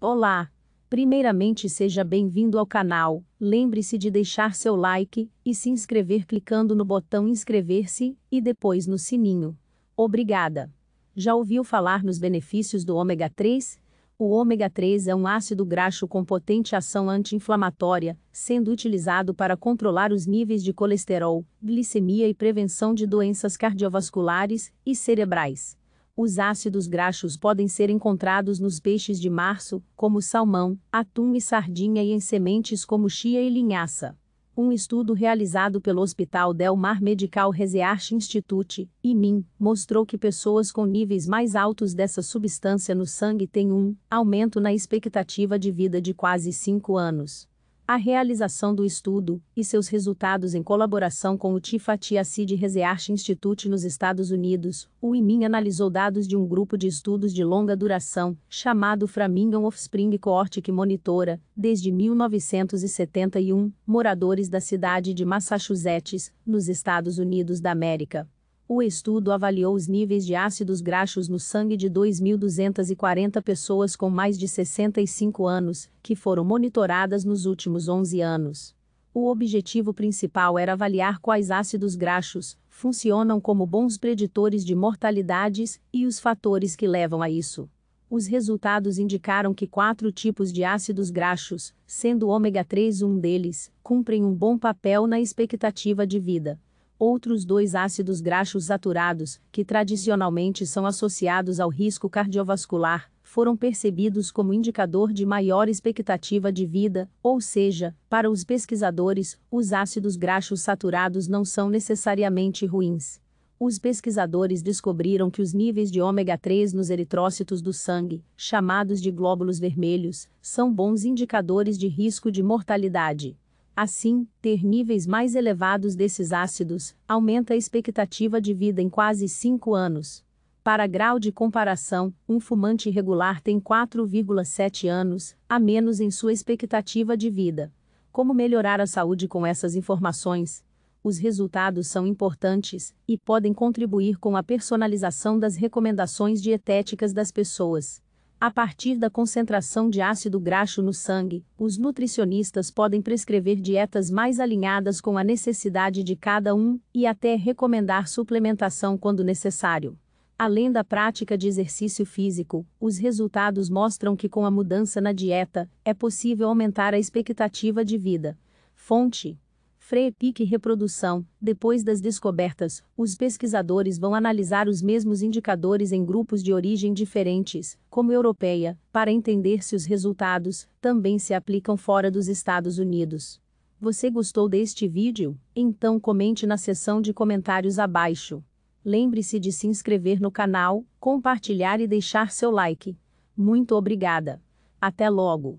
Olá! Primeiramente seja bem-vindo ao canal, lembre-se de deixar seu like e se inscrever clicando no botão inscrever-se e depois no sininho. Obrigada! Já ouviu falar nos benefícios do ômega 3? O ômega 3 é um ácido graxo com potente ação anti-inflamatória, sendo utilizado para controlar os níveis de colesterol, glicemia e prevenção de doenças cardiovasculares e cerebrais. Os ácidos graxos podem ser encontrados nos peixes de março, como salmão, atum e sardinha e em sementes como chia e linhaça. Um estudo realizado pelo Hospital Del Mar Medical Research Institute, IMIN, mostrou que pessoas com níveis mais altos dessa substância no sangue têm um aumento na expectativa de vida de quase 5 anos a realização do estudo e seus resultados em colaboração com o Tifati Acid Research Institute nos Estados Unidos, o IMIN analisou dados de um grupo de estudos de longa duração, chamado Framingham Offspring Cohort que monitora, desde 1971, moradores da cidade de Massachusetts, nos Estados Unidos da América. O estudo avaliou os níveis de ácidos graxos no sangue de 2.240 pessoas com mais de 65 anos, que foram monitoradas nos últimos 11 anos. O objetivo principal era avaliar quais ácidos graxos funcionam como bons preditores de mortalidades e os fatores que levam a isso. Os resultados indicaram que quatro tipos de ácidos graxos, sendo o ômega 3 um deles, cumprem um bom papel na expectativa de vida outros dois ácidos graxos saturados, que tradicionalmente são associados ao risco cardiovascular, foram percebidos como indicador de maior expectativa de vida, ou seja, para os pesquisadores, os ácidos graxos saturados não são necessariamente ruins. Os pesquisadores descobriram que os níveis de ômega 3 nos eritrócitos do sangue, chamados de glóbulos vermelhos, são bons indicadores de risco de mortalidade. Assim, ter níveis mais elevados desses ácidos aumenta a expectativa de vida em quase 5 anos. Para grau de comparação, um fumante regular tem 4,7 anos a menos em sua expectativa de vida. Como melhorar a saúde com essas informações? Os resultados são importantes e podem contribuir com a personalização das recomendações dietéticas das pessoas. A partir da concentração de ácido graxo no sangue, os nutricionistas podem prescrever dietas mais alinhadas com a necessidade de cada um e até recomendar suplementação quando necessário. Além da prática de exercício físico, os resultados mostram que com a mudança na dieta, é possível aumentar a expectativa de vida. Fonte: Pique reprodução. Depois das descobertas, os pesquisadores vão analisar os mesmos indicadores em grupos de origem diferentes, como europeia, para entender se os resultados também se aplicam fora dos Estados Unidos. Você gostou deste vídeo? Então comente na seção de comentários abaixo. Lembre-se de se inscrever no canal, compartilhar e deixar seu like. Muito obrigada. Até logo!